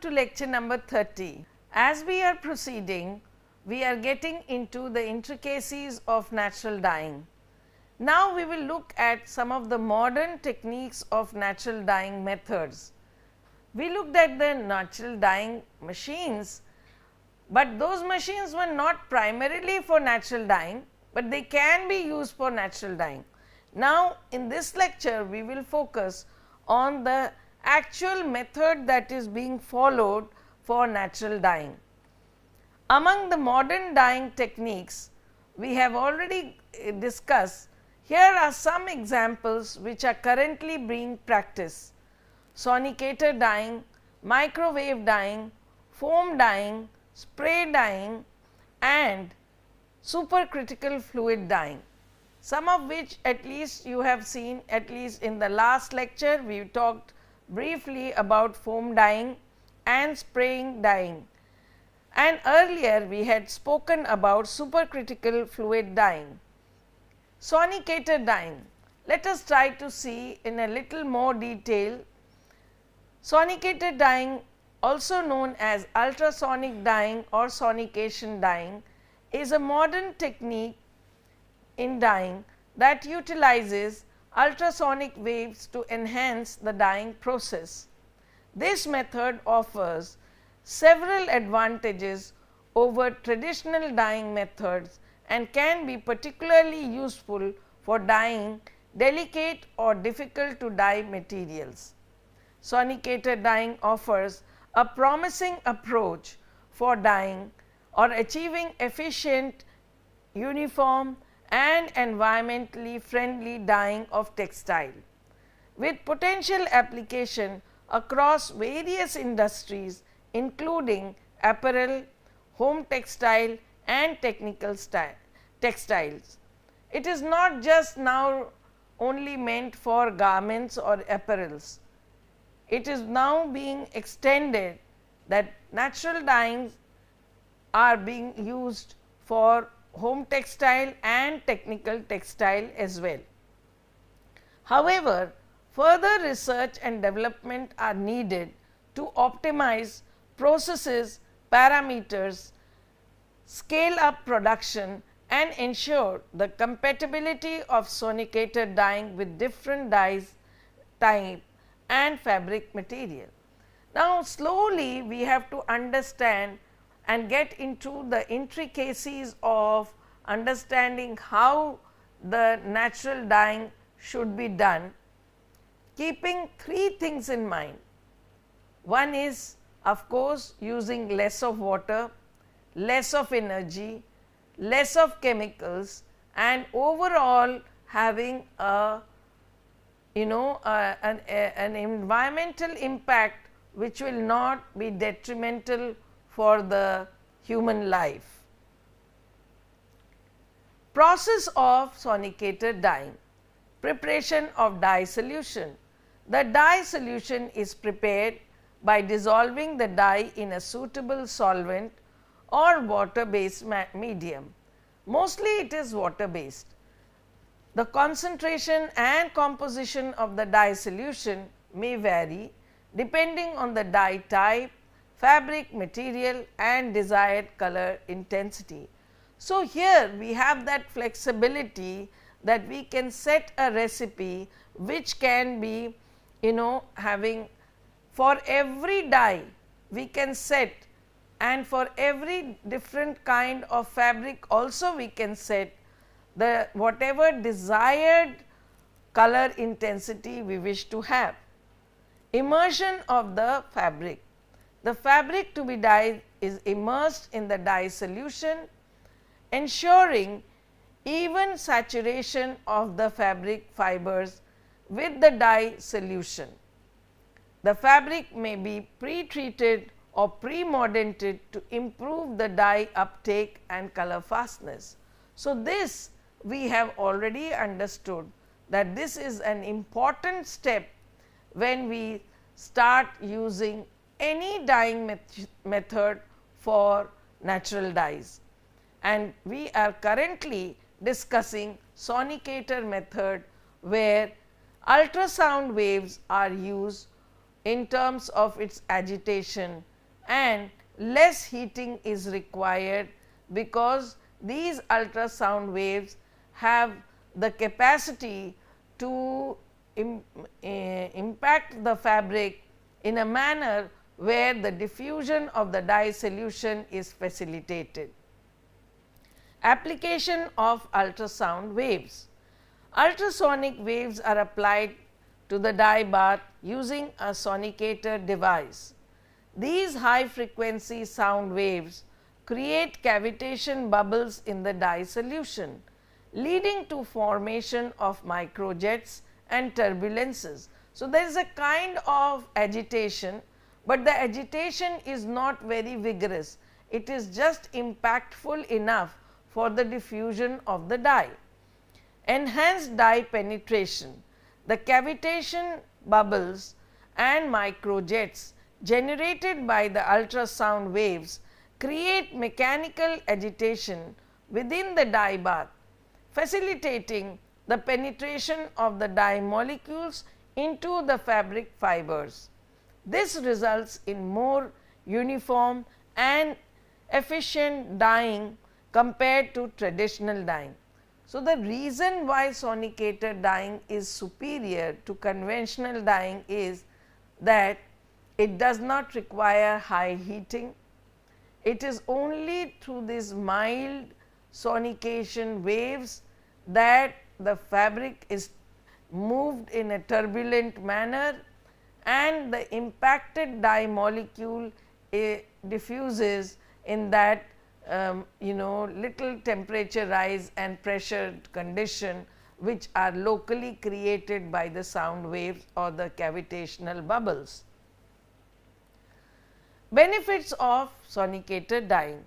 to lecture number 30. As we are proceeding, we are getting into the intricacies of natural dyeing. Now, we will look at some of the modern techniques of natural dyeing methods. We looked at the natural dyeing machines, but those machines were not primarily for natural dyeing, but they can be used for natural dyeing. Now, in this lecture, we will focus on the actual method that is being followed for natural dyeing. Among the modern dyeing techniques we have already eh, discussed, here are some examples which are currently being practiced. Sonicator dyeing, microwave dyeing, foam dyeing, spray dyeing and supercritical fluid dyeing some of which at least you have seen at least in the last lecture we talked briefly about foam dyeing and spraying dyeing and earlier we had spoken about supercritical fluid dyeing. Sonicated dyeing, let us try to see in a little more detail. Sonicated dyeing also known as ultrasonic dyeing or sonication dyeing is a modern technique in dyeing that utilizes ultrasonic waves to enhance the dyeing process. This method offers several advantages over traditional dyeing methods and can be particularly useful for dyeing delicate or difficult to dye materials. Sonicated dyeing offers a promising approach for dyeing or achieving efficient, uniform and environmentally friendly dyeing of textile with potential application across various industries including apparel, home textile and technical textiles. It is not just now only meant for garments or apparels. It is now being extended that natural dyes are being used for home textile and technical textile as well. However, further research and development are needed to optimize processes, parameters, scale up production and ensure the compatibility of sonicated dyeing with different dyes type and fabric material. Now, slowly we have to understand and get into the intricacies of understanding how the natural dyeing should be done, keeping three things in mind. One is of course, using less of water, less of energy, less of chemicals and overall having a you know an, an environmental impact which will not be detrimental for the human life. Process of sonicated dyeing, preparation of dye solution. The dye solution is prepared by dissolving the dye in a suitable solvent or water based medium. Mostly it is water based. The concentration and composition of the dye solution may vary depending on the dye type, fabric material and desired color intensity. So, here we have that flexibility that we can set a recipe which can be you know having for every dye we can set and for every different kind of fabric also we can set the whatever desired color intensity we wish to have. Immersion of the fabric. The fabric to be dyed is immersed in the dye solution, ensuring even saturation of the fabric fibers with the dye solution. The fabric may be pre-treated or pre-mordanted to improve the dye uptake and color fastness. So, this we have already understood that this is an important step when we start using any dyeing method for natural dyes and we are currently discussing sonicator method where ultrasound waves are used in terms of its agitation and less heating is required because these ultrasound waves have the capacity to Im, uh, impact the fabric in a manner where the diffusion of the dye solution is facilitated. Application of ultrasound waves. Ultrasonic waves are applied to the dye bath using a sonicator device. These high frequency sound waves create cavitation bubbles in the dye solution leading to formation of microjets and turbulences. So, there is a kind of agitation but the agitation is not very vigorous. It is just impactful enough for the diffusion of the dye. Enhanced dye penetration, the cavitation bubbles and microjets generated by the ultrasound waves create mechanical agitation within the dye bath, facilitating the penetration of the dye molecules into the fabric fibers. This results in more uniform and efficient dyeing compared to traditional dyeing. So, the reason why sonicated dyeing is superior to conventional dyeing is that it does not require high heating. It is only through these mild sonication waves that the fabric is moved in a turbulent manner and the impacted dye molecule eh, diffuses in that um, you know little temperature rise and pressure condition which are locally created by the sound waves or the cavitational bubbles. Benefits of sonicator dyeing.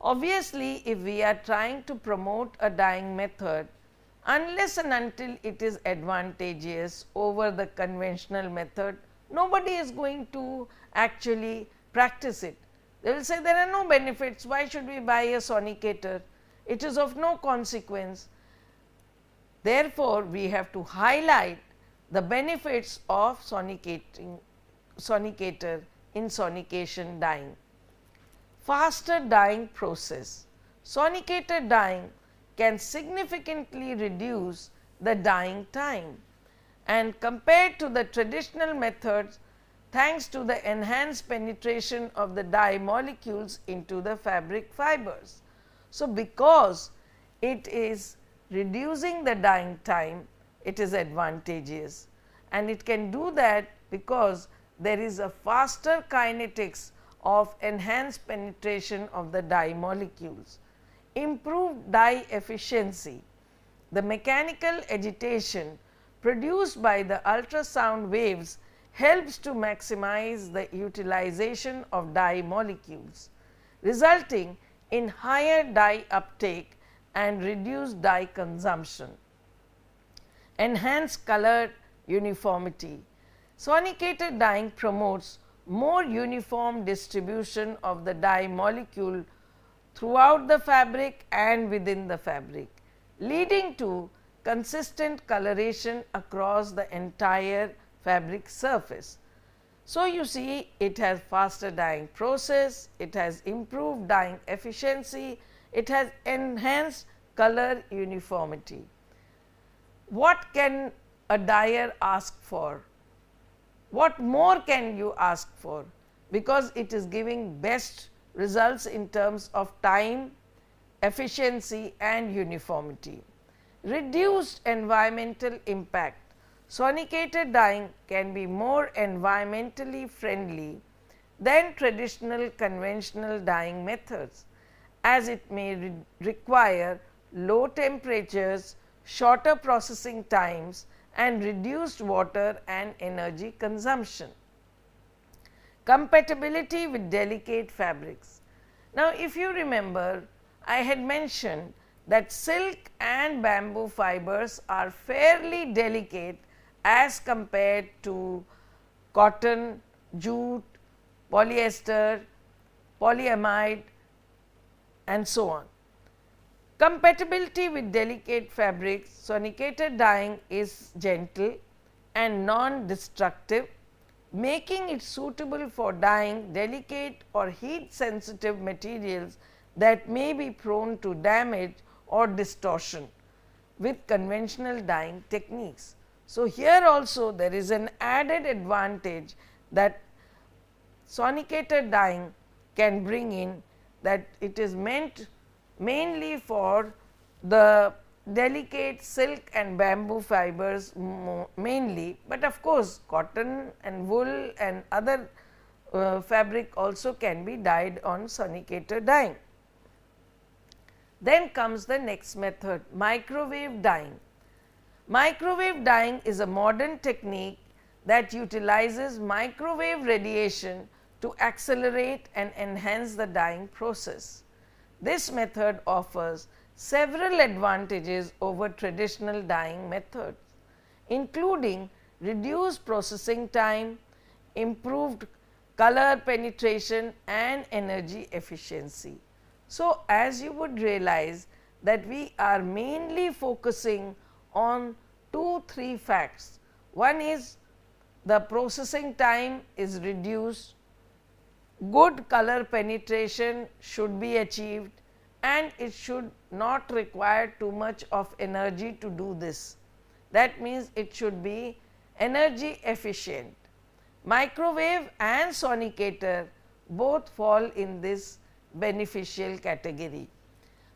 Obviously, if we are trying to promote a dyeing method unless and until it is advantageous over the conventional method, nobody is going to actually practice it. They will say there are no benefits, why should we buy a sonicator? It is of no consequence. Therefore, we have to highlight the benefits of sonicating, sonicator in sonication dyeing. Faster dyeing process. Sonicator dyeing can significantly reduce the dyeing time and compared to the traditional methods thanks to the enhanced penetration of the dye molecules into the fabric fibers. So, because it is reducing the dyeing time, it is advantageous and it can do that because there is a faster kinetics of enhanced penetration of the dye molecules improve dye efficiency. The mechanical agitation produced by the ultrasound waves helps to maximize the utilization of dye molecules, resulting in higher dye uptake and reduced dye consumption. Enhanced color uniformity. Sonicated dyeing promotes more uniform distribution of the dye molecule throughout the fabric and within the fabric, leading to consistent coloration across the entire fabric surface. So, you see it has faster dyeing process, it has improved dyeing efficiency, it has enhanced color uniformity. What can a dyer ask for? What more can you ask for? Because it is giving best results in terms of time, efficiency and uniformity. Reduced environmental impact. Sonicated dyeing can be more environmentally friendly than traditional conventional dyeing methods as it may re require low temperatures, shorter processing times and reduced water and energy consumption compatibility with delicate fabrics. Now, if you remember, I had mentioned that silk and bamboo fibers are fairly delicate as compared to cotton, jute, polyester, polyamide and so on. Compatibility with delicate fabrics, sonicated dyeing is gentle and non-destructive making it suitable for dyeing delicate or heat sensitive materials that may be prone to damage or distortion with conventional dyeing techniques. So, here also there is an added advantage that sonicated dyeing can bring in that it is meant mainly for the delicate silk and bamboo fibers mainly, but of course, cotton and wool and other uh, fabric also can be dyed on sonicator dyeing. Then comes the next method microwave dyeing. Microwave dyeing is a modern technique that utilizes microwave radiation to accelerate and enhance the dyeing process. This method offers several advantages over traditional dyeing methods, including reduced processing time, improved color penetration and energy efficiency. So, as you would realize that we are mainly focusing on two, three facts. One is the processing time is reduced, good color penetration should be achieved and it should not require too much of energy to do this. That means, it should be energy efficient. Microwave and sonicator both fall in this beneficial category.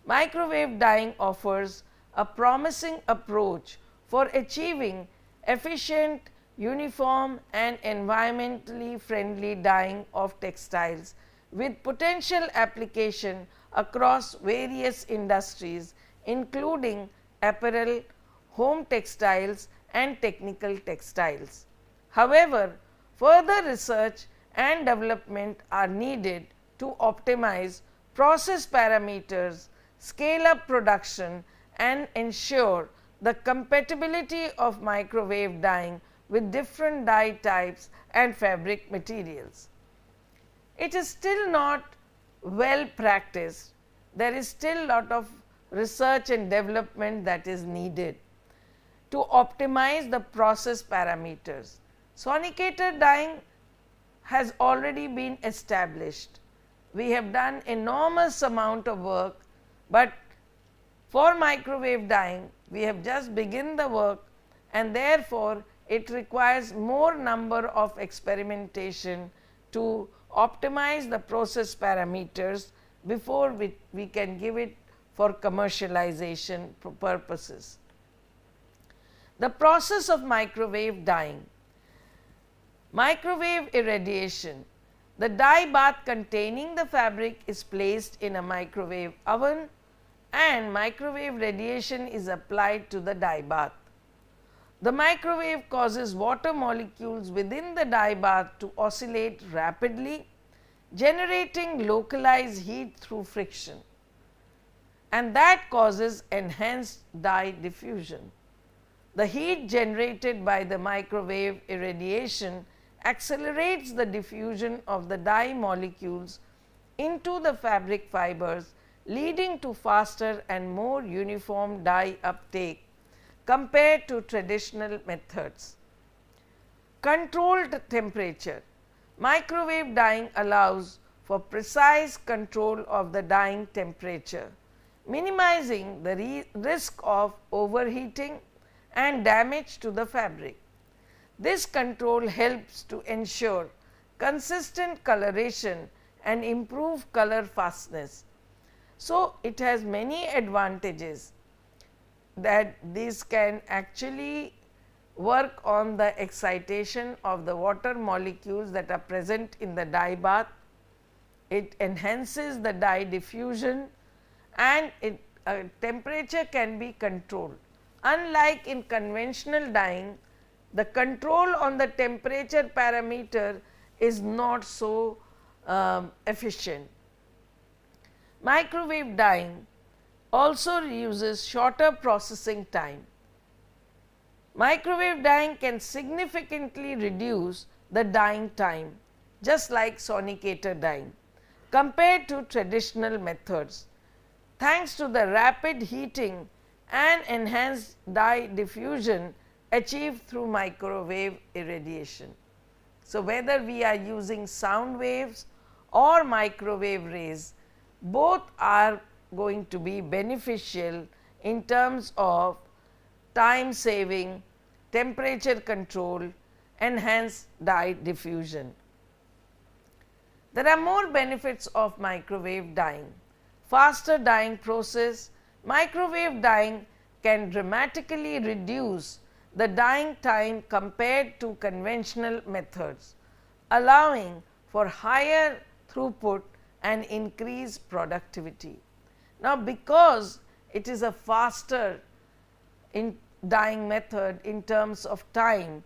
Microwave dyeing offers a promising approach for achieving efficient, uniform and environmentally friendly dyeing of textiles with potential application across various industries including apparel, home textiles and technical textiles. However, further research and development are needed to optimize process parameters, scale up production and ensure the compatibility of microwave dyeing with different dye types and fabric materials. It is still not well practiced, there is still lot of research and development that is needed to optimize the process parameters. Sonicator dyeing has already been established. We have done enormous amount of work, but for microwave dyeing we have just begun the work and therefore, it requires more number of experimentation to optimize the process parameters before we, we can give it for commercialization purposes. The process of microwave dyeing. Microwave irradiation. The dye bath containing the fabric is placed in a microwave oven and microwave radiation is applied to the dye bath. The microwave causes water molecules within the dye bath to oscillate rapidly, generating localized heat through friction and that causes enhanced dye diffusion. The heat generated by the microwave irradiation accelerates the diffusion of the dye molecules into the fabric fibers leading to faster and more uniform dye uptake compared to traditional methods. Controlled temperature. Microwave dyeing allows for precise control of the dyeing temperature, minimizing the risk of overheating and damage to the fabric. This control helps to ensure consistent coloration and improve color fastness. So, it has many advantages that this can actually work on the excitation of the water molecules that are present in the dye bath. It enhances the dye diffusion and it, uh, temperature can be controlled. Unlike in conventional dyeing, the control on the temperature parameter is not so um, efficient. Microwave dyeing also uses shorter processing time. Microwave dyeing can significantly reduce the dyeing time just like sonicator dyeing compared to traditional methods thanks to the rapid heating and enhanced dye diffusion achieved through microwave irradiation. So, whether we are using sound waves or microwave rays both are going to be beneficial in terms of time saving, temperature control enhanced dye diffusion. There are more benefits of microwave dyeing. Faster dyeing process, microwave dyeing can dramatically reduce the dyeing time compared to conventional methods, allowing for higher throughput and increased productivity. Now, because it is a faster in dyeing method in terms of time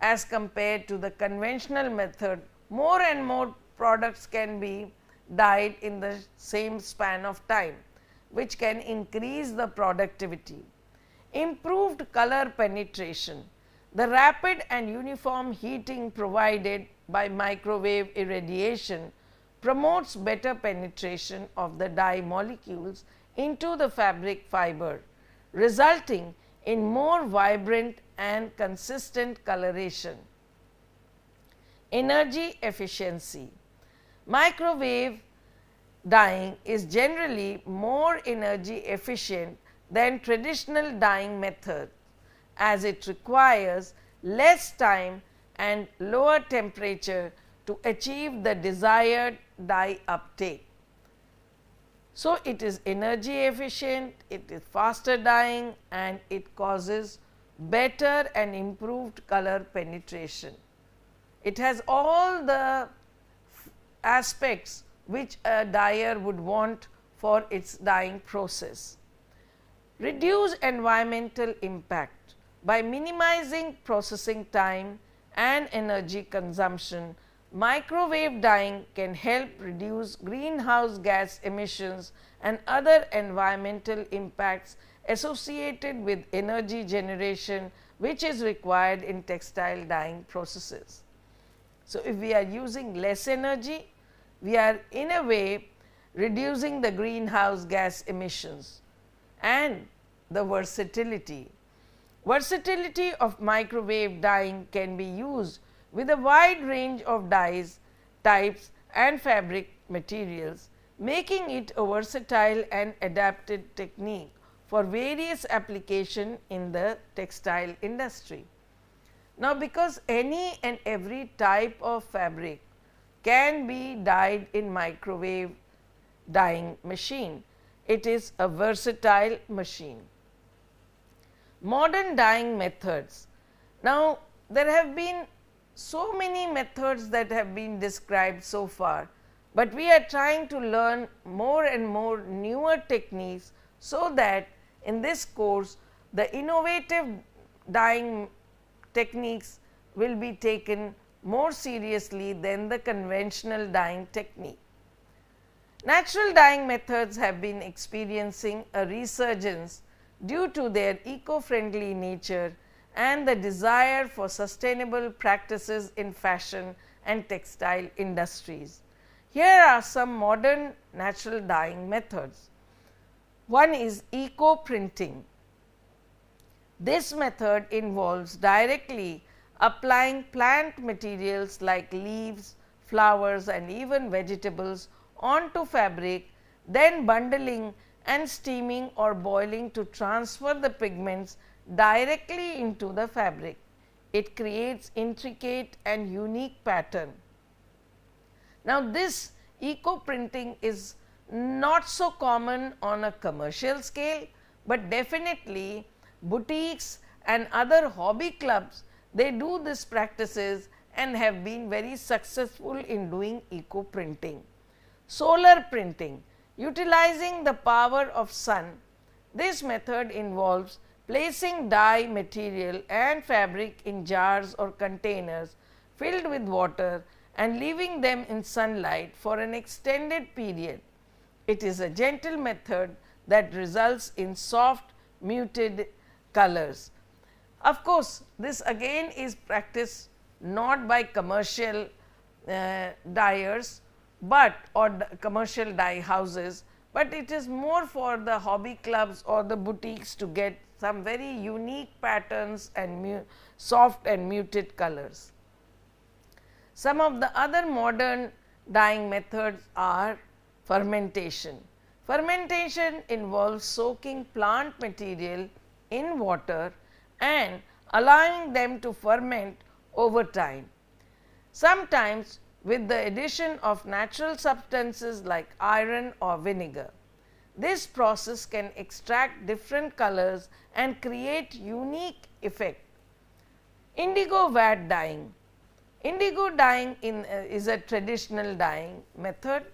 as compared to the conventional method, more and more products can be dyed in the same span of time, which can increase the productivity. Improved color penetration, the rapid and uniform heating provided by microwave irradiation promotes better penetration of the dye molecules into the fabric fiber, resulting in more vibrant and consistent coloration. Energy efficiency. Microwave dyeing is generally more energy efficient than traditional dyeing method as it requires less time and lower temperature to achieve the desired dye uptake. So, it is energy efficient, it is faster dyeing and it causes better and improved color penetration. It has all the aspects which a dyer would want for its dyeing process. Reduce environmental impact by minimizing processing time and energy consumption Microwave dyeing can help reduce greenhouse gas emissions and other environmental impacts associated with energy generation which is required in textile dyeing processes. So, if we are using less energy, we are in a way reducing the greenhouse gas emissions and the versatility. Versatility of microwave dyeing can be used with a wide range of dyes, types and fabric materials, making it a versatile and adapted technique for various application in the textile industry. Now, because any and every type of fabric can be dyed in microwave dyeing machine, it is a versatile machine. Modern dyeing methods. Now, there have been so many methods that have been described so far, but we are trying to learn more and more newer techniques so that in this course the innovative dyeing techniques will be taken more seriously than the conventional dyeing technique. Natural dyeing methods have been experiencing a resurgence due to their eco-friendly nature and the desire for sustainable practices in fashion and textile industries. Here are some modern natural dyeing methods. One is eco printing. This method involves directly applying plant materials like leaves, flowers and even vegetables onto fabric, then bundling and steaming or boiling to transfer the pigments directly into the fabric. It creates intricate and unique pattern. Now, this eco printing is not so common on a commercial scale, but definitely boutiques and other hobby clubs they do these practices and have been very successful in doing eco printing. Solar printing utilizing the power of sun. This method involves placing dye material and fabric in jars or containers filled with water and leaving them in sunlight for an extended period. It is a gentle method that results in soft muted colors. Of course, this again is practiced not by commercial uh, dyers, but or commercial dye houses, but it is more for the hobby clubs or the boutiques to get some very unique patterns and soft and muted colors. Some of the other modern dyeing methods are fermentation. Fermentation involves soaking plant material in water and allowing them to ferment over time. Sometimes with the addition of natural substances like iron or vinegar. This process can extract different colors and create unique effect. Indigo vat dyeing. Indigo dyeing in, uh, is a traditional dyeing method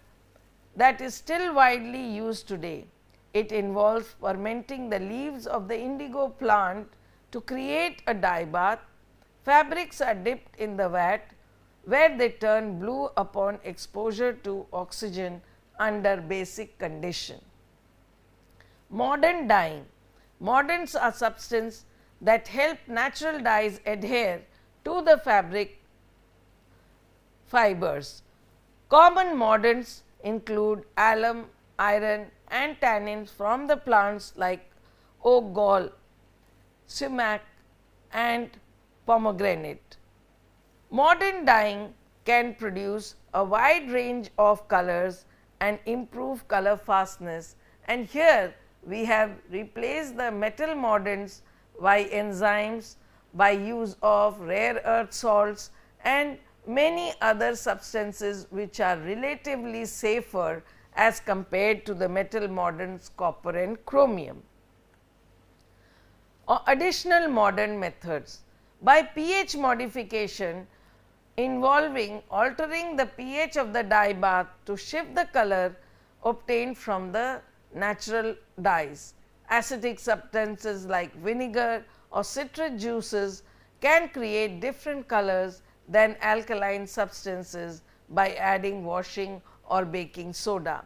that is still widely used today. It involves fermenting the leaves of the indigo plant to create a dye bath. Fabrics are dipped in the vat where they turn blue upon exposure to oxygen under basic condition. Modern dyeing. Moderns are substance that help natural dyes adhere to the fabric fibers. Common moderns include alum, iron and tannins from the plants like oak gall, sumac and pomegranate. Modern dyeing can produce a wide range of colors and improve color fastness and here we have replaced the metal moderns by enzymes by use of rare earth salts and many other substances which are relatively safer as compared to the metal moderns copper and chromium. Or uh, additional modern methods by pH modification involving altering the pH of the dye bath to shift the color obtained from the natural dyes. Acidic substances like vinegar or citrus juices can create different colors than alkaline substances by adding washing or baking soda.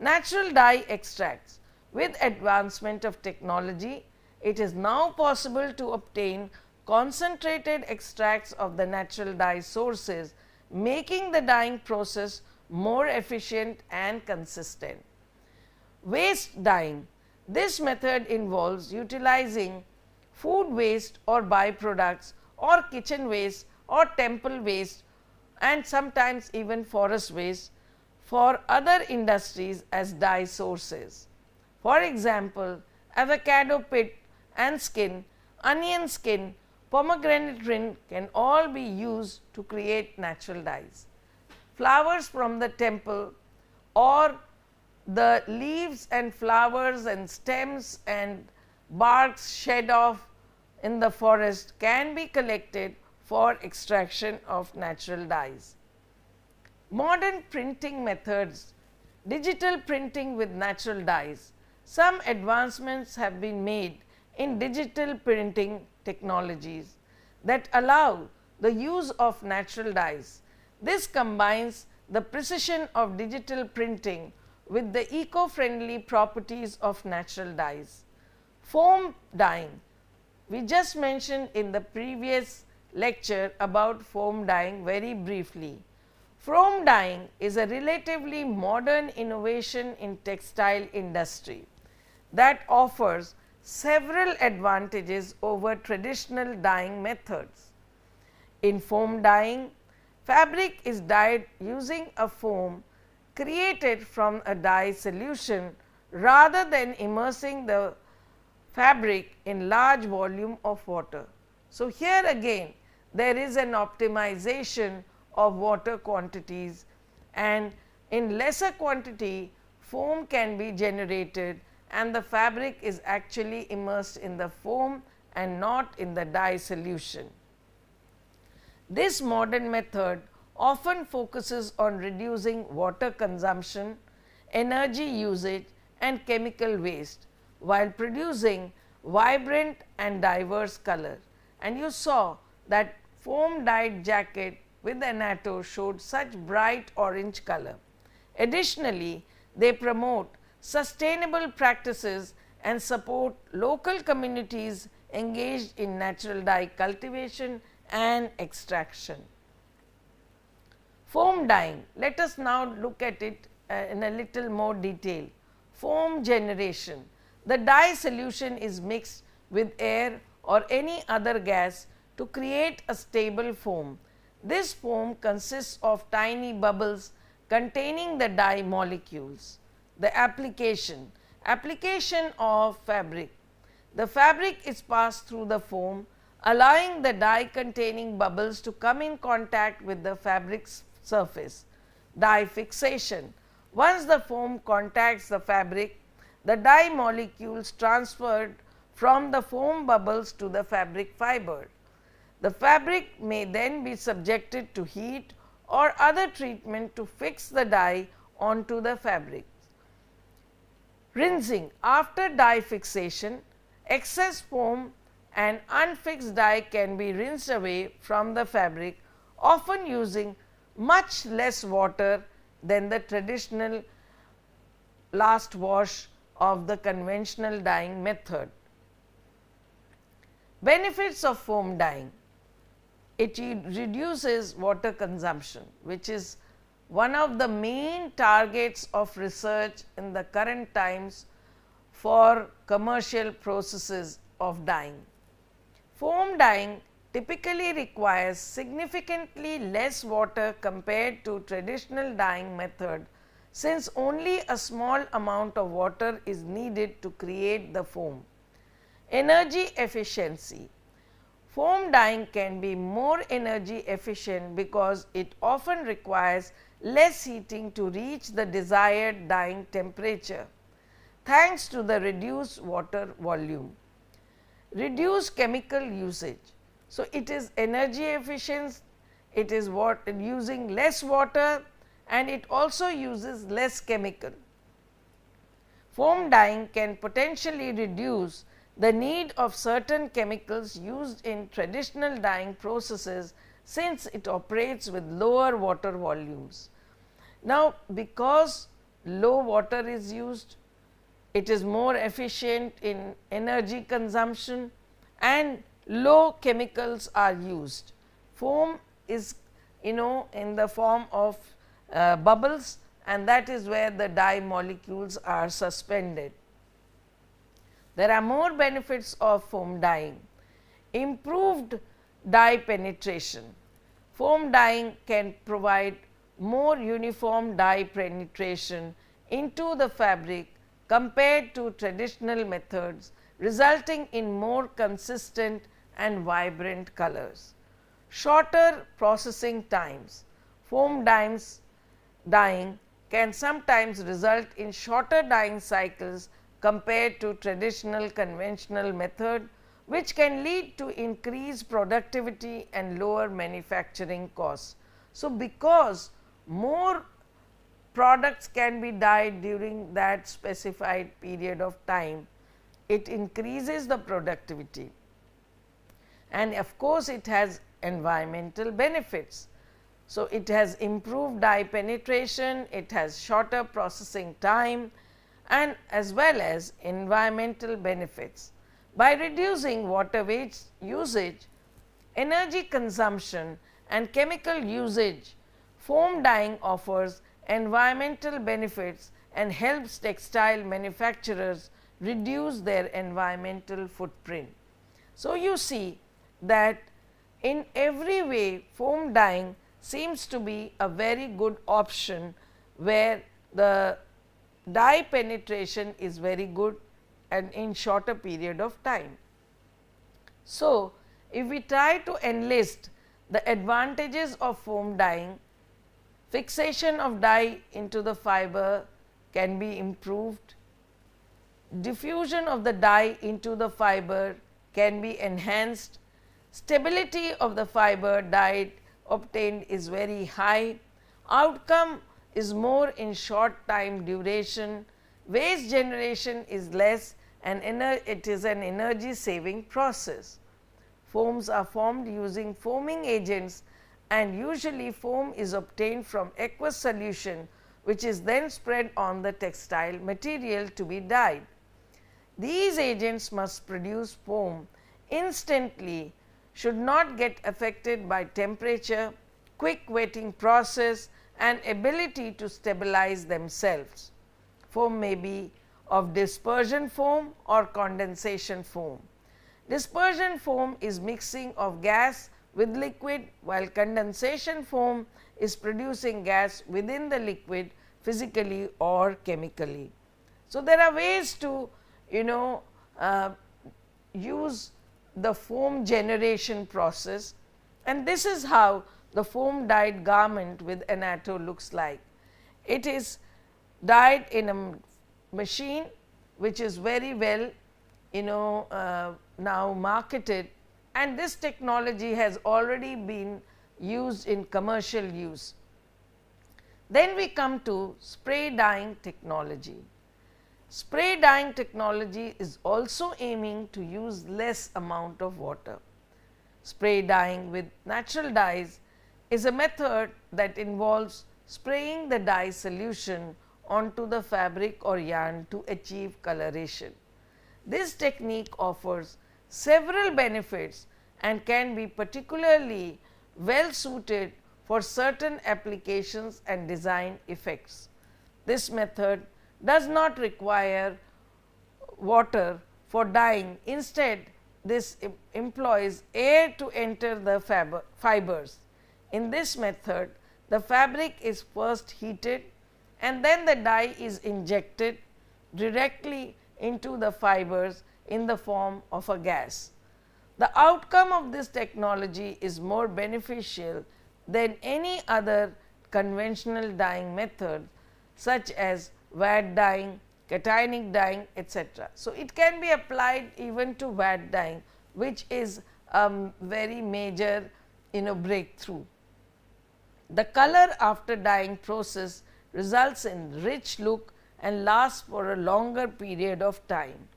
Natural dye extracts. With advancement of technology, it is now possible to obtain concentrated extracts of the natural dye sources, making the dyeing process more efficient and consistent. Waste dyeing. This method involves utilizing food waste or byproducts or kitchen waste or temple waste and sometimes even forest waste for other industries as dye sources. For example, avocado pit and skin, onion skin, pomegranate rind can all be used to create natural dyes. Flowers from the temple or the leaves and flowers and stems and barks shed off in the forest can be collected for extraction of natural dyes. Modern printing methods, digital printing with natural dyes, some advancements have been made in digital printing technologies that allow the use of natural dyes. This combines the precision of digital printing with the eco-friendly properties of natural dyes. Foam dyeing, we just mentioned in the previous lecture about foam dyeing very briefly. Foam dyeing is a relatively modern innovation in textile industry that offers several advantages over traditional dyeing methods. In foam dyeing, fabric is dyed using a foam created from a dye solution rather than immersing the fabric in large volume of water. So, here again there is an optimization of water quantities and in lesser quantity foam can be generated and the fabric is actually immersed in the foam and not in the dye solution. This modern method often focuses on reducing water consumption, energy usage and chemical waste while producing vibrant and diverse color. And you saw that foam dyed jacket with anatto showed such bright orange color. Additionally, they promote sustainable practices and support local communities engaged in natural dye cultivation and extraction dyeing, let us now look at it uh, in a little more detail. Foam generation, the dye solution is mixed with air or any other gas to create a stable foam. This foam consists of tiny bubbles containing the dye molecules. The application, application of fabric. The fabric is passed through the foam allowing the dye containing bubbles to come in contact with the fabric's surface. Dye fixation. Once the foam contacts the fabric, the dye molecules transferred from the foam bubbles to the fabric fiber. The fabric may then be subjected to heat or other treatment to fix the dye onto the fabric. Rinsing after dye fixation, excess foam and unfixed dye can be rinsed away from the fabric often using much less water than the traditional last wash of the conventional dyeing method. Benefits of foam dyeing it reduces water consumption which is one of the main targets of research in the current times for commercial processes of dyeing. Foam dyeing typically requires significantly less water compared to traditional dyeing method since only a small amount of water is needed to create the foam. Energy efficiency Foam dyeing can be more energy efficient because it often requires less heating to reach the desired dyeing temperature thanks to the reduced water volume. Reduce chemical usage so, it is energy efficient, it is using less water and it also uses less chemical. Foam dyeing can potentially reduce the need of certain chemicals used in traditional dyeing processes since it operates with lower water volumes. Now, because low water is used, it is more efficient in energy consumption and low chemicals are used. Foam is you know in the form of uh, bubbles and that is where the dye molecules are suspended. There are more benefits of foam dyeing. Improved dye penetration. Foam dyeing can provide more uniform dye penetration into the fabric compared to traditional methods resulting in more consistent and vibrant colors. Shorter processing times, foam dyes dyeing can sometimes result in shorter dyeing cycles compared to traditional conventional method which can lead to increased productivity and lower manufacturing costs. So, because more products can be dyed during that specified period of time, it increases the productivity and of course, it has environmental benefits. So, it has improved dye penetration, it has shorter processing time and as well as environmental benefits. By reducing water waste usage, energy consumption and chemical usage, foam dyeing offers environmental benefits and helps textile manufacturers reduce their environmental footprint. So, you see that in every way foam dyeing seems to be a very good option where the dye penetration is very good and in shorter period of time. So, if we try to enlist the advantages of foam dyeing, fixation of dye into the fiber can be improved, diffusion of the dye into the fiber can be enhanced Stability of the fiber diet obtained is very high, outcome is more in short time duration, waste generation is less and it is an energy saving process. Foams are formed using foaming agents and usually foam is obtained from aqueous solution which is then spread on the textile material to be dyed. These agents must produce foam instantly should not get affected by temperature, quick wetting process and ability to stabilize themselves. Foam may be of dispersion foam or condensation foam. Dispersion foam is mixing of gas with liquid while condensation foam is producing gas within the liquid physically or chemically. So, there are ways to you know uh, use the foam generation process and this is how the foam dyed garment with anato looks like. It is dyed in a machine which is very well you know uh, now marketed and this technology has already been used in commercial use. Then we come to spray dyeing technology. Spray dyeing technology is also aiming to use less amount of water. Spray dyeing with natural dyes is a method that involves spraying the dye solution onto the fabric or yarn to achieve coloration. This technique offers several benefits and can be particularly well suited for certain applications and design effects. This method does not require water for dyeing. Instead, this employs air to enter the fibers. In this method, the fabric is first heated and then the dye is injected directly into the fibers in the form of a gas. The outcome of this technology is more beneficial than any other conventional dyeing method such as wet dyeing, cationic dyeing etc. So, it can be applied even to wet dyeing which is a um, very major you know breakthrough. The color after dyeing process results in rich look and lasts for a longer period of time.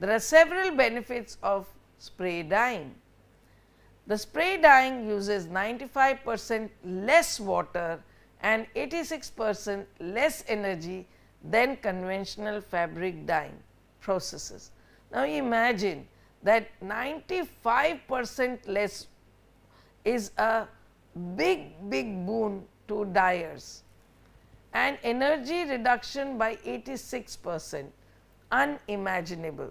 There are several benefits of spray dyeing. The spray dyeing uses 95 percent less water and 86 percent less energy than conventional fabric dyeing processes. Now, imagine that 95 percent less is a big big boon to dyers and energy reduction by 86 percent unimaginable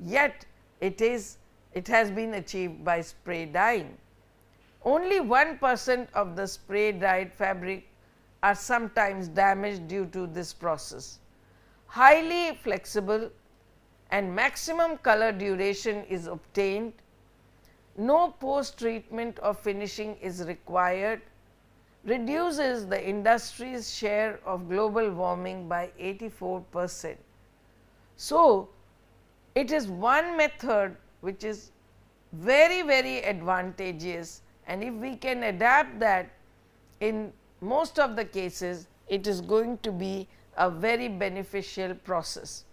yet it is it has been achieved by spray dyeing. Only 1 percent of the spray dyed fabric are sometimes damaged due to this process. Highly flexible and maximum color duration is obtained. No post treatment or finishing is required reduces the industry's share of global warming by 84 percent. So, it is one method which is very very advantageous and if we can adapt that in most of the cases it is going to be a very beneficial process.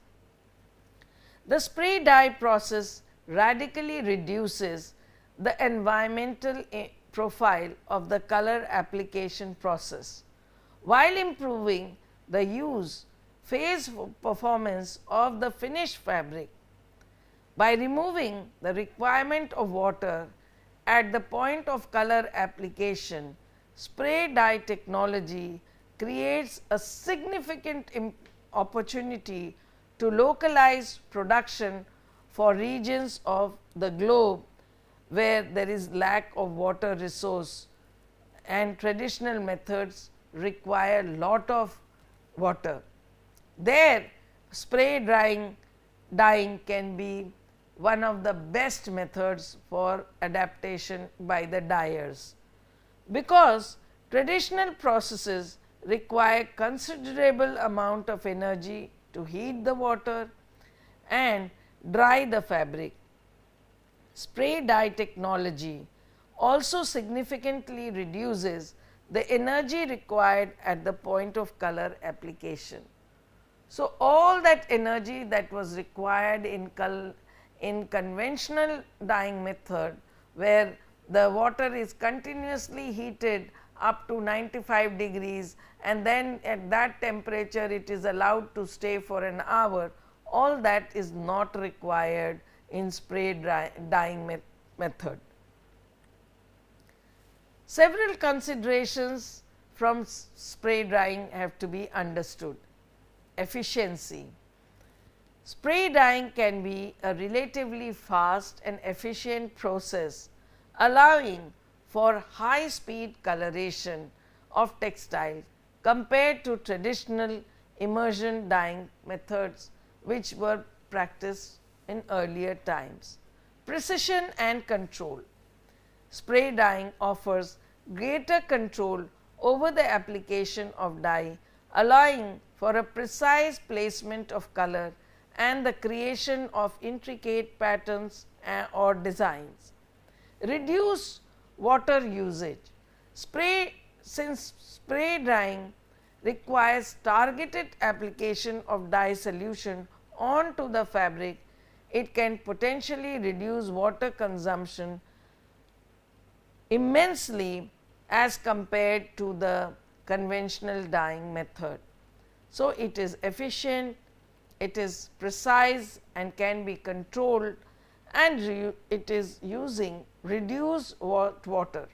The spray dye process radically reduces the environmental eh, profile of the color application process while improving the use phase performance of the finished fabric by removing the requirement of water at the point of color application spray dye technology creates a significant opportunity to localize production for regions of the globe where there is lack of water resource and traditional methods require lot of water. There spray drying dyeing can be one of the best methods for adaptation by the dyers because traditional processes require considerable amount of energy to heat the water and dry the fabric. Spray dye technology also significantly reduces the energy required at the point of color application. So, all that energy that was required in, in conventional dyeing method where the water is continuously heated up to 95 degrees and then at that temperature it is allowed to stay for an hour. All that is not required in spray dry, dyeing method. Several considerations from spray drying have to be understood. Efficiency. Spray dyeing can be a relatively fast and efficient process allowing for high speed coloration of textile compared to traditional immersion dyeing methods which were practiced in earlier times. Precision and control. Spray dyeing offers greater control over the application of dye allowing for a precise placement of color and the creation of intricate patterns eh, or designs reduce water usage. Spray since spray drying requires targeted application of dye solution onto the fabric, it can potentially reduce water consumption immensely as compared to the conventional dyeing method. So, it is efficient, it is precise and can be controlled and it is using reduce water.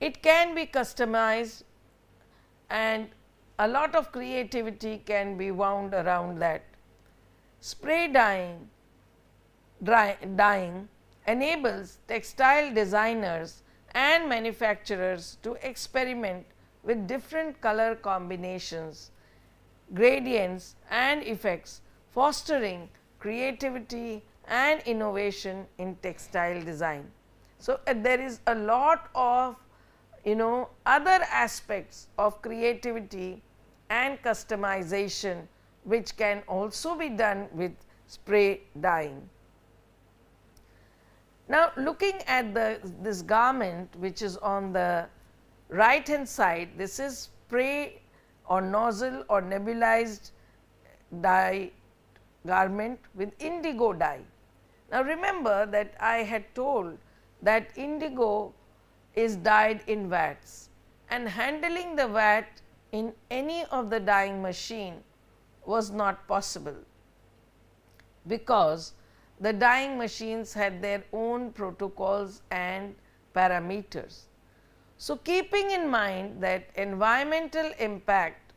It can be customized and a lot of creativity can be wound around that. Spray dyeing, dry, dyeing enables textile designers and manufacturers to experiment with different color combinations, gradients and effects fostering creativity and innovation in textile design. So, uh, there is a lot of you know other aspects of creativity and customization which can also be done with spray dyeing. Now, looking at the this garment which is on the right hand side, this is spray or nozzle or nebulized dye garment with indigo dye. Now, remember that I had told that indigo is dyed in vats and handling the vat in any of the dyeing machine was not possible because the dyeing machines had their own protocols and parameters. So, keeping in mind that environmental impact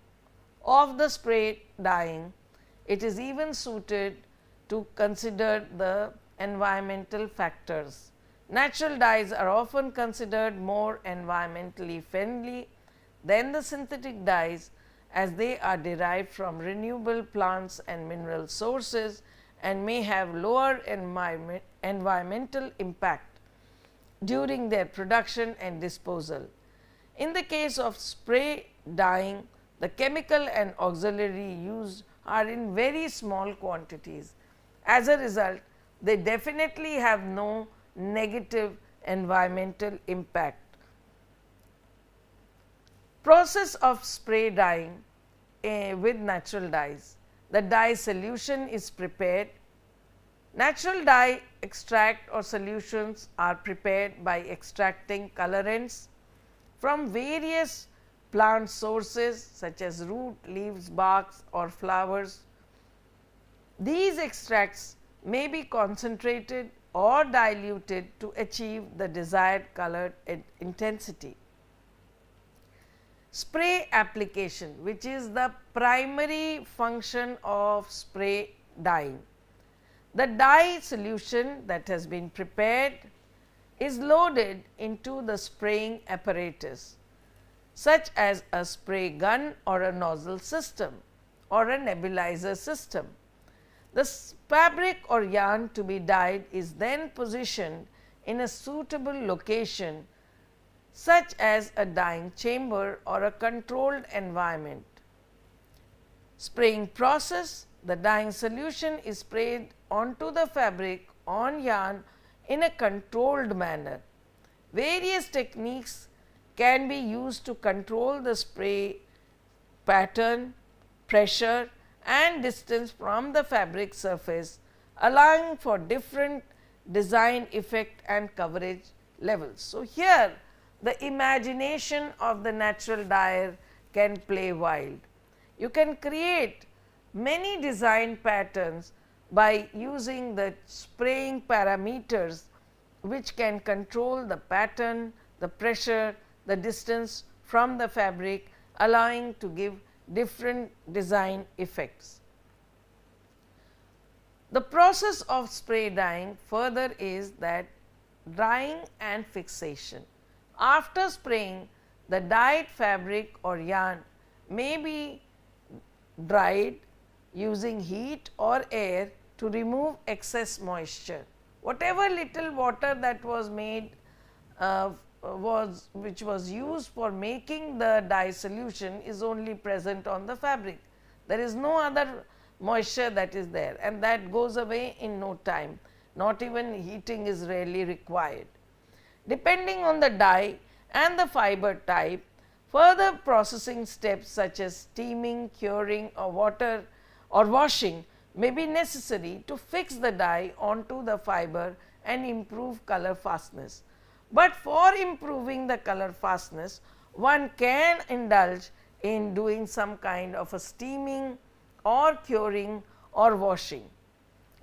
of the spray dyeing, it is even suited to consider the environmental factors. Natural dyes are often considered more environmentally friendly than the synthetic dyes as they are derived from renewable plants and mineral sources and may have lower environment, environmental impact during their production and disposal. In the case of spray dyeing, the chemical and auxiliary used are in very small quantities as a result, they definitely have no negative environmental impact. Process of spray dyeing uh, with natural dyes. The dye solution is prepared. Natural dye extract or solutions are prepared by extracting colorants from various plant sources such as root, leaves, barks or flowers these extracts may be concentrated or diluted to achieve the desired color intensity. Spray application which is the primary function of spray dyeing. The dye solution that has been prepared is loaded into the spraying apparatus such as a spray gun or a nozzle system or a nebulizer system. This fabric or yarn to be dyed is then positioned in a suitable location such as a dyeing chamber or a controlled environment. Spraying process the dyeing solution is sprayed onto the fabric on yarn in a controlled manner. Various techniques can be used to control the spray pattern, pressure and distance from the fabric surface allowing for different design effect and coverage levels. So, here the imagination of the natural dyer can play wild. You can create many design patterns by using the spraying parameters which can control the pattern, the pressure, the distance from the fabric allowing to give different design effects. The process of spray dyeing further is that drying and fixation. After spraying, the dyed fabric or yarn may be dried using heat or air to remove excess moisture. Whatever little water that was made uh, was which was used for making the dye solution is only present on the fabric. There is no other moisture that is there and that goes away in no time, not even heating is rarely required. Depending on the dye and the fiber type, further processing steps such as steaming, curing or water or washing may be necessary to fix the dye onto the fiber and improve color fastness. But for improving the color fastness, one can indulge in doing some kind of a steaming or curing or washing.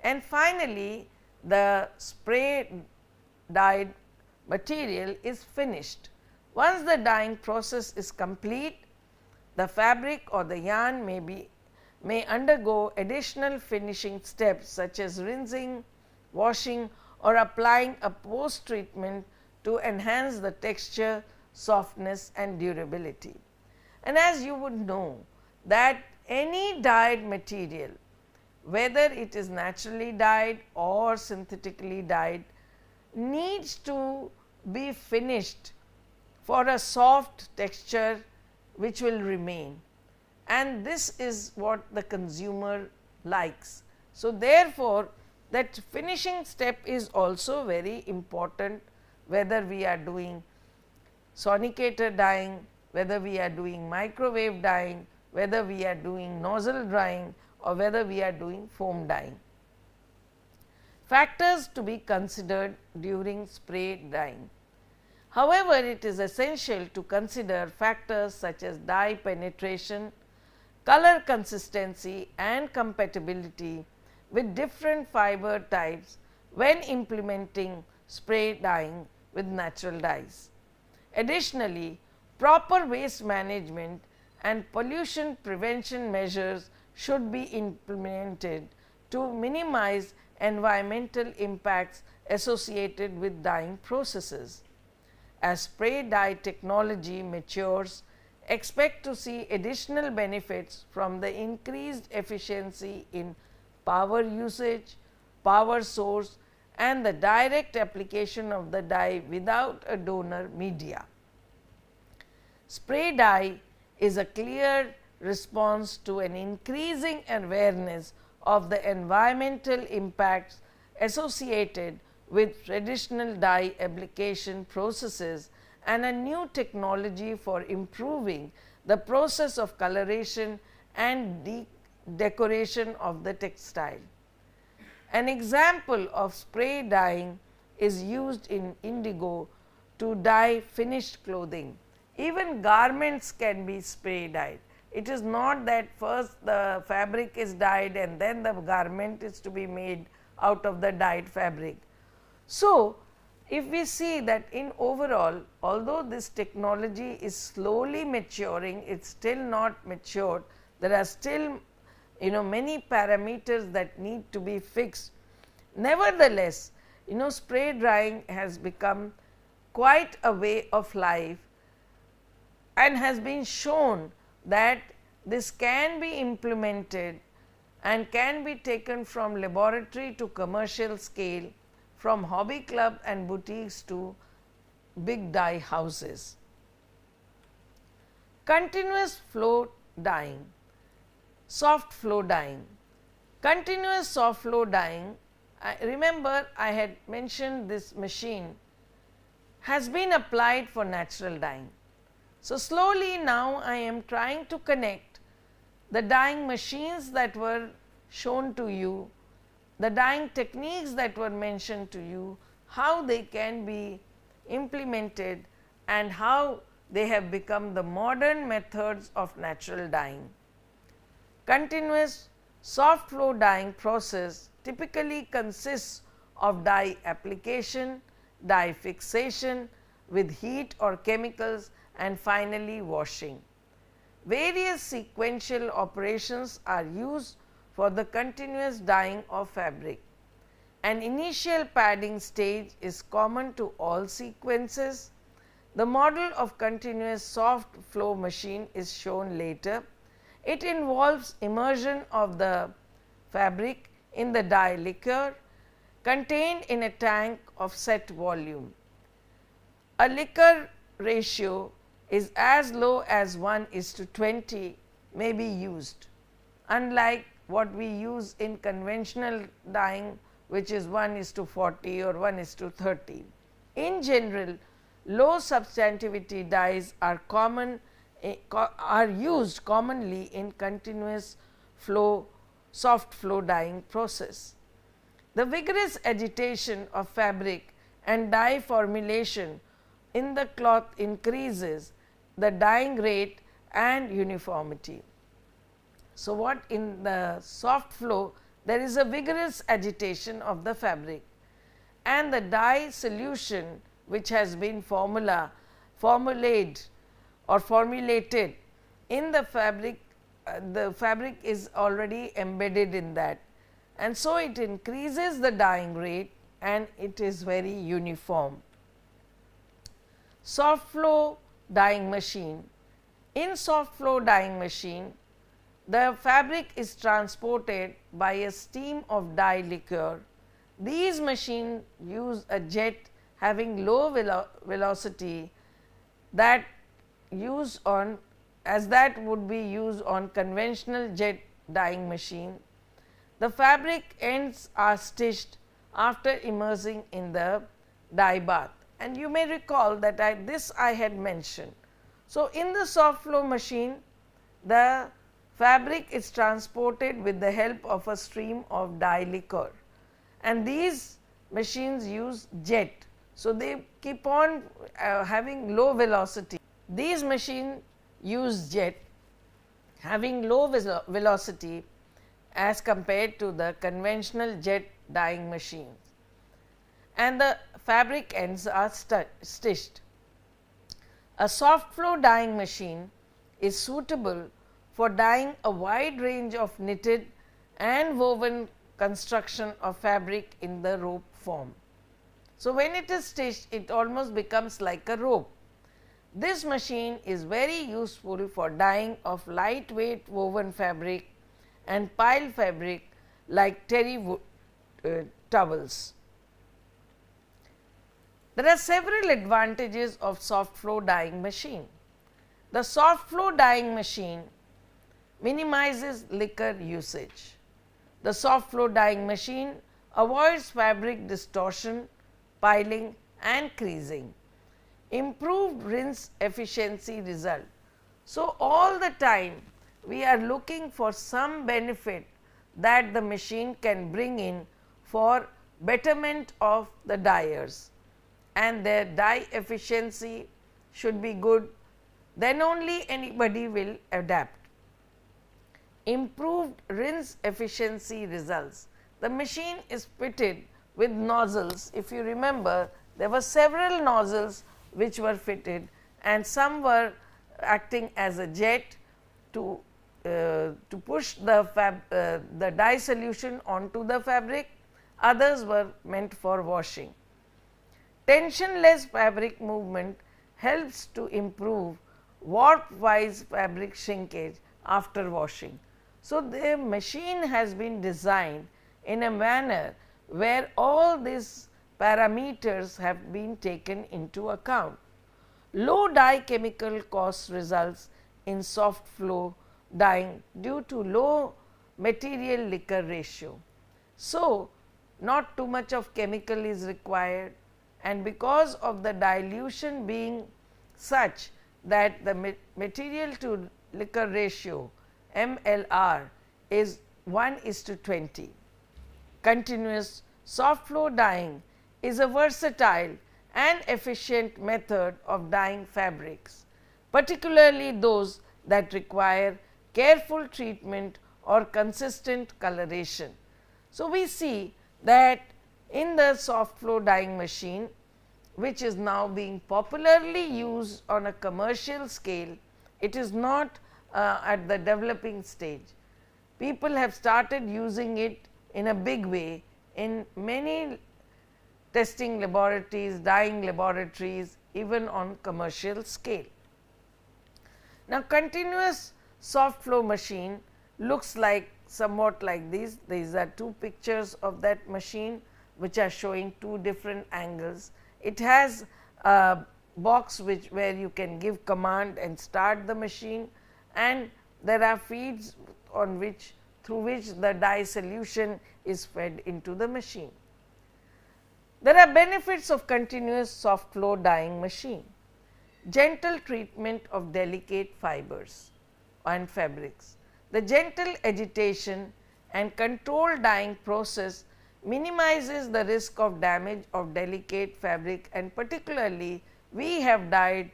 And finally, the spray dyed material is finished. Once the dyeing process is complete, the fabric or the yarn may be may undergo additional finishing steps such as rinsing, washing or applying a post treatment to enhance the texture, softness and durability. And as you would know that any dyed material whether it is naturally dyed or synthetically dyed needs to be finished for a soft texture which will remain and this is what the consumer likes. So, therefore, that finishing step is also very important whether we are doing sonicator dyeing, whether we are doing microwave dyeing, whether we are doing nozzle drying or whether we are doing foam dyeing. Factors to be considered during spray dyeing. However, it is essential to consider factors such as dye penetration, color consistency and compatibility with different fiber types when implementing spray dyeing with natural dyes. Additionally, proper waste management and pollution prevention measures should be implemented to minimize environmental impacts associated with dyeing processes. As spray dye technology matures, expect to see additional benefits from the increased efficiency in power usage, power source and the direct application of the dye without a donor media. Spray dye is a clear response to an increasing awareness of the environmental impacts associated with traditional dye application processes and a new technology for improving the process of coloration and decoration of the textile. An example of spray dyeing is used in indigo to dye finished clothing. Even garments can be spray dyed. It is not that first the fabric is dyed and then the garment is to be made out of the dyed fabric. So, if we see that in overall, although this technology is slowly maturing, it is still not matured, there are still you know many parameters that need to be fixed. Nevertheless, you know spray drying has become quite a way of life and has been shown that this can be implemented and can be taken from laboratory to commercial scale, from hobby club and boutiques to big dye houses. Continuous flow dyeing soft flow dyeing. Continuous soft flow dyeing, I remember I had mentioned this machine has been applied for natural dyeing. So, slowly now I am trying to connect the dyeing machines that were shown to you, the dyeing techniques that were mentioned to you, how they can be implemented and how they have become the modern methods of natural dyeing. Continuous soft flow dyeing process typically consists of dye application, dye fixation with heat or chemicals and finally washing. Various sequential operations are used for the continuous dyeing of fabric. An initial padding stage is common to all sequences. The model of continuous soft flow machine is shown later it involves immersion of the fabric in the dye liquor contained in a tank of set volume. A liquor ratio is as low as 1 is to 20 may be used, unlike what we use in conventional dyeing which is 1 is to 40 or 1 is to 30. In general, low substantivity dyes are common Eh, are used commonly in continuous flow soft flow dyeing process. The vigorous agitation of fabric and dye formulation in the cloth increases the dyeing rate and uniformity. So, what in the soft flow there is a vigorous agitation of the fabric and the dye solution which has been formula formulated or formulated in the fabric, uh, the fabric is already embedded in that and so it increases the dyeing rate and it is very uniform. Soft flow dyeing machine. In soft flow dyeing machine, the fabric is transported by a steam of dye liquor. These machines use a jet having low velo velocity that use on as that would be used on conventional jet dyeing machine. The fabric ends are stitched after immersing in the dye bath and you may recall that I, this I had mentioned. So, in the soft flow machine the fabric is transported with the help of a stream of dye liquor and these machines use jet. So, they keep on uh, having low velocity these machines use jet having low velocity as compared to the conventional jet dyeing machines and the fabric ends are stitched. A soft flow dyeing machine is suitable for dyeing a wide range of knitted and woven construction of fabric in the rope form. So, when it is stitched it almost becomes like a rope this machine is very useful for dyeing of lightweight woven fabric and pile fabric like terry wood, uh, towels. There are several advantages of soft flow dyeing machine. The soft flow dyeing machine minimizes liquor usage. The soft flow dyeing machine avoids fabric distortion, piling and creasing improved rinse efficiency result. So, all the time we are looking for some benefit that the machine can bring in for betterment of the dyers and their dye efficiency should be good then only anybody will adapt. Improved rinse efficiency results. The machine is fitted with nozzles if you remember there were several nozzles which were fitted and some were acting as a jet to uh, to push the fab, uh, the dye solution onto the fabric others were meant for washing tensionless fabric movement helps to improve warp wise fabric shrinkage after washing so the machine has been designed in a manner where all these parameters have been taken into account. Low dye chemical cost results in soft flow dyeing due to low material liquor ratio. So, not too much of chemical is required and because of the dilution being such that the material to liquor ratio MLR is 1 is to 20. Continuous soft flow dyeing is a versatile and efficient method of dyeing fabrics, particularly those that require careful treatment or consistent coloration. So, we see that in the soft flow dyeing machine, which is now being popularly used on a commercial scale, it is not uh, at the developing stage. People have started using it in a big way in many testing laboratories, dyeing laboratories even on commercial scale. Now, continuous soft flow machine looks like somewhat like this. These are two pictures of that machine which are showing two different angles. It has a box which where you can give command and start the machine and there are feeds on which through which the dye solution is fed into the machine. There are benefits of continuous soft flow dyeing machine, gentle treatment of delicate fibers and fabrics. The gentle agitation and controlled dyeing process minimizes the risk of damage of delicate fabric and particularly we have dyed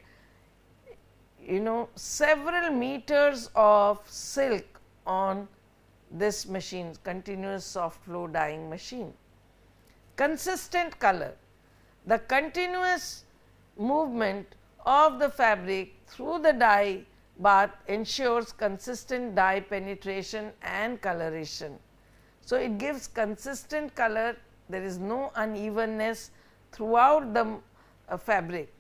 you know several meters of silk on this machine continuous soft flow dyeing machine consistent color. The continuous movement of the fabric through the dye bath ensures consistent dye penetration and coloration. So, it gives consistent color there is no unevenness throughout the uh, fabric.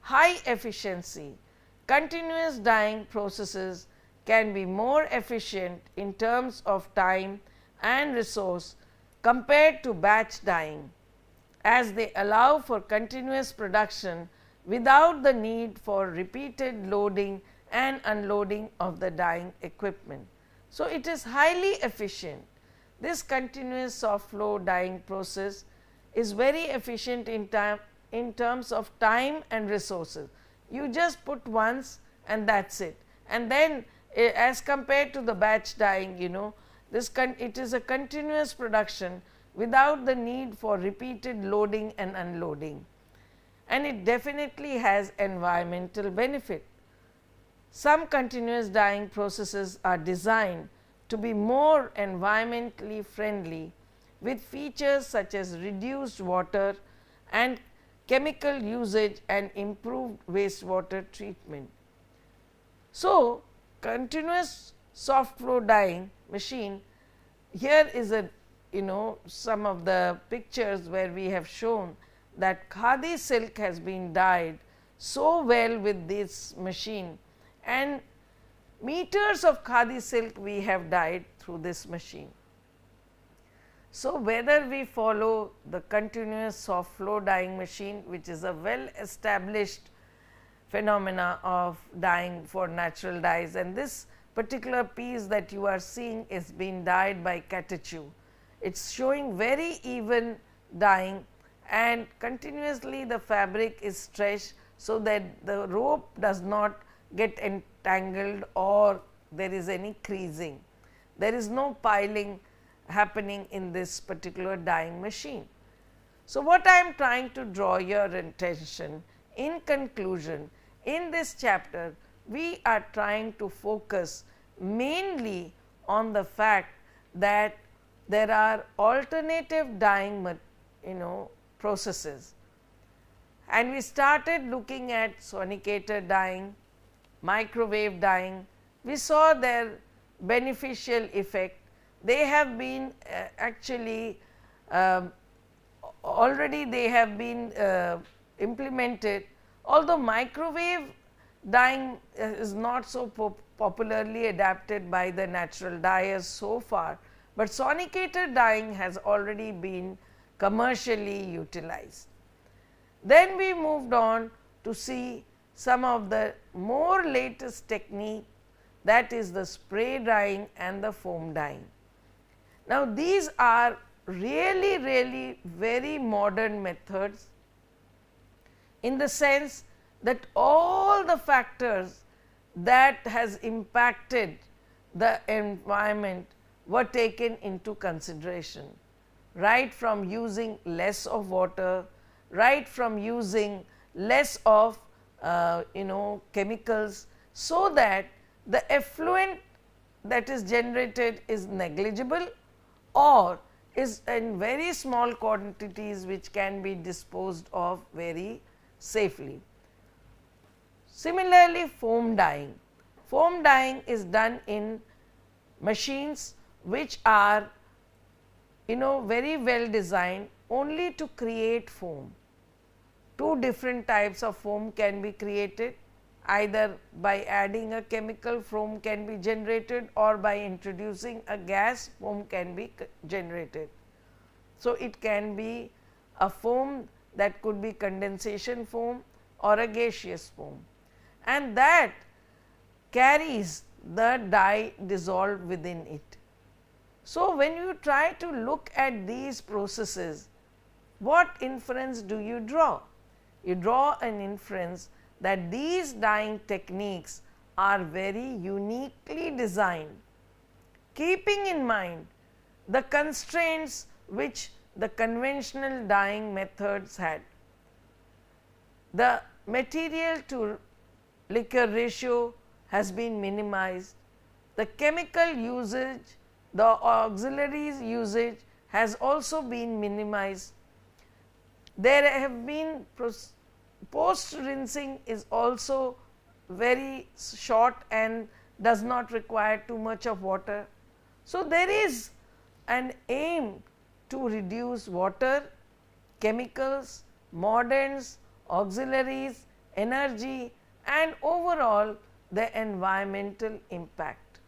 High efficiency continuous dyeing processes can be more efficient in terms of time and resource compared to batch dyeing as they allow for continuous production without the need for repeated loading and unloading of the dyeing equipment. So, it is highly efficient. This continuous soft flow dyeing process is very efficient in time in terms of time and resources. You just put once and that is it and then eh, as compared to the batch dyeing you know this it is a continuous production without the need for repeated loading and unloading and it definitely has environmental benefit. Some continuous dyeing processes are designed to be more environmentally friendly with features such as reduced water and chemical usage and improved wastewater treatment. So, continuous soft flow dyeing machine. Here is a you know some of the pictures where we have shown that khadi silk has been dyed so well with this machine and meters of khadi silk we have dyed through this machine. So, whether we follow the continuous soft flow dyeing machine which is a well established phenomena of dyeing for natural dyes and this particular piece that you are seeing is being dyed by catechu. It is showing very even dyeing and continuously the fabric is stretched so that the rope does not get entangled or there is any creasing. There is no piling happening in this particular dyeing machine. So, what I am trying to draw your attention in conclusion in this chapter we are trying to focus mainly on the fact that there are alternative dyeing you know processes and we started looking at sonicator dyeing, microwave dyeing. We saw their beneficial effect. They have been uh, actually uh, already they have been uh, implemented although microwave dyeing uh, is not so popularly adapted by the natural dyers so far, but sonicated dyeing has already been commercially utilized. Then we moved on to see some of the more latest technique that is the spray dyeing and the foam dyeing. Now, these are really really very modern methods in the sense that all the factors that has impacted the environment were taken into consideration right from using less of water right from using less of uh, you know chemicals so that the effluent that is generated is negligible or is in very small quantities which can be disposed of very safely. Similarly, foam dyeing. Foam dyeing is done in machines which are you know very well designed only to create foam. Two different types of foam can be created either by adding a chemical foam can be generated or by introducing a gas foam can be generated. So, it can be a foam that could be condensation foam or a gaseous foam and that carries the dye dissolved within it. So, when you try to look at these processes, what inference do you draw? You draw an inference that these dyeing techniques are very uniquely designed, keeping in mind the constraints which the conventional dyeing methods had. The material to liquor ratio has been minimized. The chemical usage, the auxiliary usage has also been minimized. There have been post rinsing is also very short and does not require too much of water. So, there is an aim to reduce water, chemicals, moderns, auxiliaries, energy and overall the environmental impact.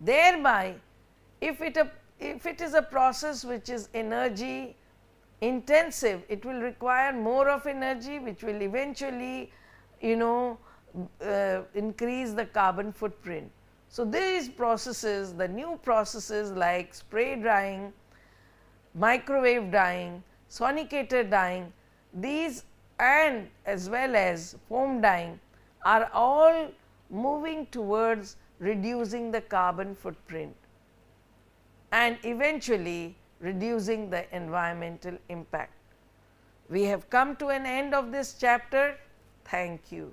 Thereby, if it, if it is a process which is energy intensive, it will require more of energy which will eventually you know uh, increase the carbon footprint. So, these processes the new processes like spray drying, microwave drying, sonicator dyeing these and as well as foam dyeing are all moving towards reducing the carbon footprint and eventually reducing the environmental impact. We have come to an end of this chapter. Thank you.